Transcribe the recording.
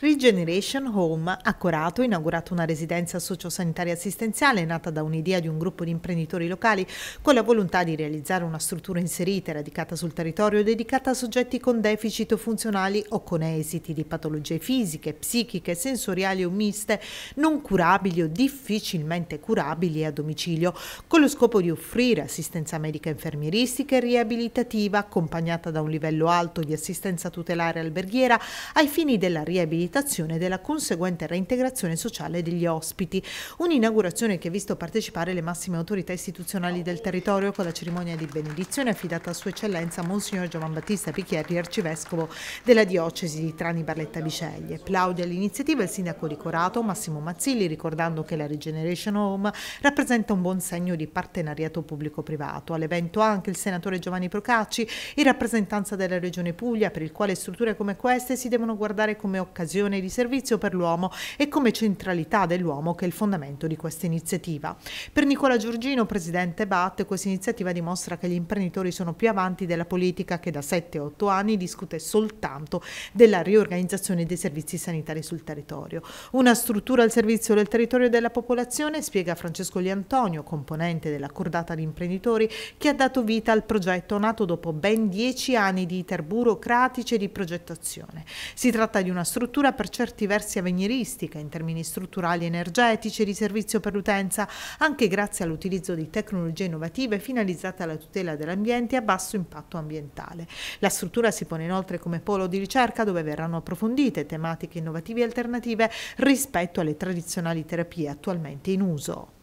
Regeneration Home ha curato e inaugurato una residenza sociosanitaria assistenziale nata da un'idea di un gruppo di imprenditori locali con la volontà di realizzare una struttura inserita e radicata sul territorio dedicata a soggetti con deficit funzionali o con esiti di patologie fisiche, psichiche, sensoriali o miste, non curabili o difficilmente curabili a domicilio, con lo scopo di offrire assistenza medica infermieristica e riabilitativa accompagnata da un livello alto di assistenza tutelare alberghiera ai fini della riabilitazione riabilitazione e della conseguente reintegrazione sociale degli ospiti. Un'inaugurazione che ha visto partecipare le massime autorità istituzionali del territorio con la cerimonia di benedizione affidata a Sua Eccellenza Monsignor Giovan Battista Picchieri, arcivescovo della diocesi di Trani Barletta Biceglie. Plaudi all'iniziativa il sindaco di Corato, Massimo Mazzilli, ricordando che la Regeneration Home rappresenta un buon segno di partenariato pubblico-privato. All'evento anche il senatore Giovanni Procacci, in rappresentanza della Regione Puglia, per il quale strutture come queste si devono guardare come occasioni inclusione di servizio per l'uomo e come centralità dell'uomo che è il fondamento di questa iniziativa. Per Nicola Giorgino, presidente BAT, questa iniziativa dimostra che gli imprenditori sono più avanti della politica che da 7-8 anni discute soltanto della riorganizzazione dei servizi sanitari sul territorio. Una struttura al servizio del territorio e della popolazione, spiega Francesco Liantonio, componente della cordata di imprenditori, che ha dato vita al progetto nato dopo ben 10 anni di iter burocratici e di progettazione. Si tratta di una struttura struttura per certi versi avveniristica in termini strutturali energetici e di servizio per l'utenza, anche grazie all'utilizzo di tecnologie innovative finalizzate alla tutela dell'ambiente a basso impatto ambientale. La struttura si pone inoltre come polo di ricerca dove verranno approfondite tematiche innovative e alternative rispetto alle tradizionali terapie attualmente in uso.